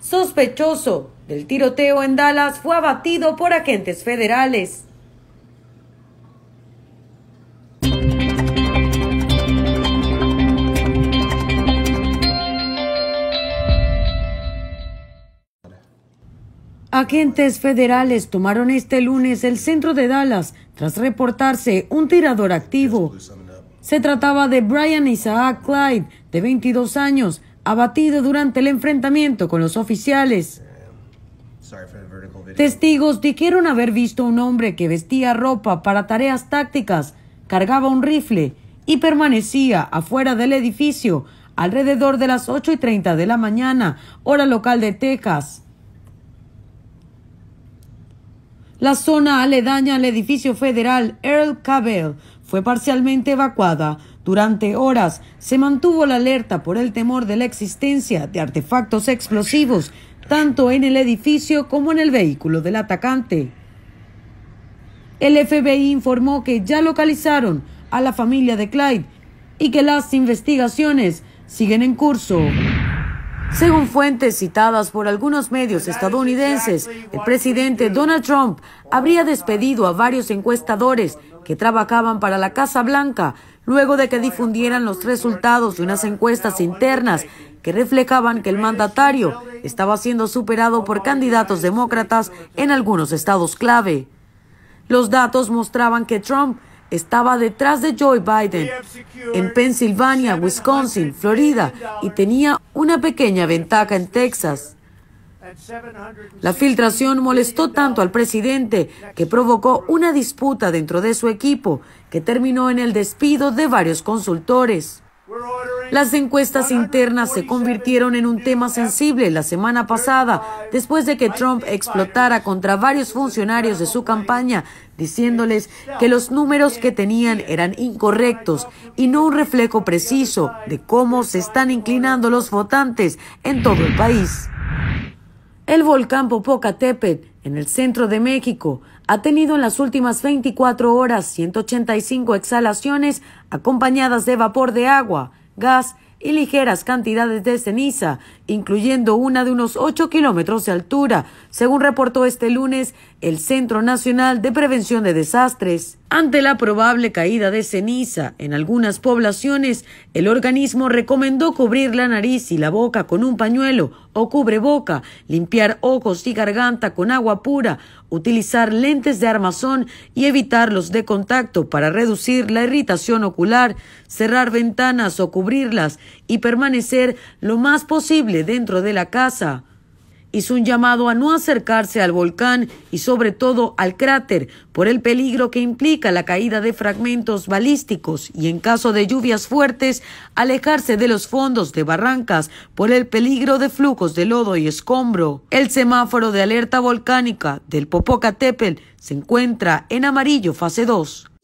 sospechoso del tiroteo en Dallas fue abatido por agentes federales. Agentes federales tomaron este lunes el centro de Dallas tras reportarse un tirador activo. Se trataba de Brian Isaac Clyde, de 22 años, abatido durante el enfrentamiento con los oficiales. Testigos dijeron haber visto a un hombre que vestía ropa para tareas tácticas, cargaba un rifle y permanecía afuera del edificio alrededor de las ocho y treinta de la mañana, hora local de Texas. La zona aledaña al edificio federal Earl Cabell fue parcialmente evacuada. Durante horas se mantuvo la alerta por el temor de la existencia de artefactos explosivos, tanto en el edificio como en el vehículo del atacante. El FBI informó que ya localizaron a la familia de Clyde y que las investigaciones siguen en curso. Según fuentes citadas por algunos medios estadounidenses, el presidente Donald Trump habría despedido a varios encuestadores que trabajaban para la Casa Blanca luego de que difundieran los resultados de unas encuestas internas que reflejaban que el mandatario estaba siendo superado por candidatos demócratas en algunos estados clave. Los datos mostraban que Trump estaba detrás de Joe Biden en Pensilvania, Wisconsin, Florida y tenía una pequeña ventaja en Texas. La filtración molestó tanto al presidente que provocó una disputa dentro de su equipo que terminó en el despido de varios consultores. Las encuestas internas se convirtieron en un tema sensible la semana pasada, después de que Trump explotara contra varios funcionarios de su campaña, diciéndoles que los números que tenían eran incorrectos y no un reflejo preciso de cómo se están inclinando los votantes en todo el país. El volcán Popocatépetl, en el centro de México, ha tenido en las últimas 24 horas 185 exhalaciones acompañadas de vapor de agua, gas y ligeras cantidades de ceniza, incluyendo una de unos 8 kilómetros de altura, según reportó este lunes el Centro Nacional de Prevención de Desastres. Ante la probable caída de ceniza en algunas poblaciones, el organismo recomendó cubrir la nariz y la boca con un pañuelo o cubreboca, limpiar ojos y garganta con agua pura, utilizar lentes de armazón y evitar los de contacto para reducir la irritación ocular, cerrar ventanas o cubrirlas y permanecer lo más posible dentro de la casa hizo un llamado a no acercarse al volcán y sobre todo al cráter por el peligro que implica la caída de fragmentos balísticos y en caso de lluvias fuertes alejarse de los fondos de barrancas por el peligro de flujos de lodo y escombro. El semáforo de alerta volcánica del Popocatépetl se encuentra en amarillo fase 2.